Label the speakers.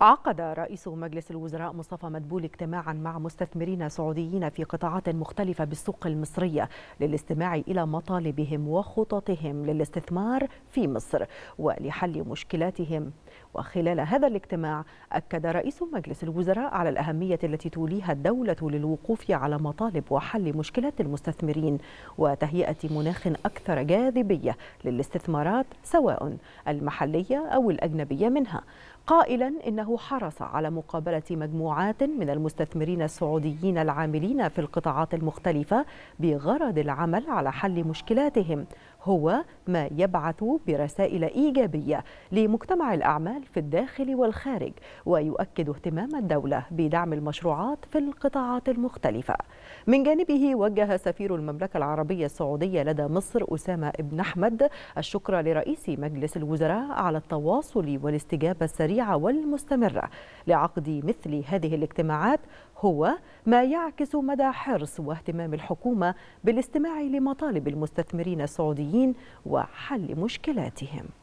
Speaker 1: عقد رئيس مجلس الوزراء مصطفى مدبول اجتماعا مع مستثمرين سعوديين في قطاعات مختلفة بالسوق المصرية للاستماع إلى مطالبهم وخططهم للاستثمار في مصر ولحل مشكلاتهم وخلال هذا الاجتماع أكد رئيس مجلس الوزراء على الأهمية التي توليها الدولة للوقوف على مطالب وحل مشكلات المستثمرين وتهيئة مناخ أكثر جاذبية للاستثمارات سواء المحلية أو الأجنبية منها قائلا إنه حرص على مقابلة مجموعات من المستثمرين السعوديين العاملين في القطاعات المختلفة بغرض العمل على حل مشكلاتهم هو ما يبعث برسائل إيجابية لمجتمع الأعمال في الداخل والخارج ويؤكد اهتمام الدولة بدعم المشروعات في القطاعات المختلفة من جانبه وجه سفير المملكة العربية السعودية لدى مصر أسامة ابن أحمد الشكر لرئيس مجلس الوزراء على التواصل والاستجابة السريعة والمستمرة مستمرة لعقد مثل هذه الاجتماعات هو ما يعكس مدى حرص واهتمام الحكومة بالاستماع لمطالب المستثمرين السعوديين وحل مشكلاتهم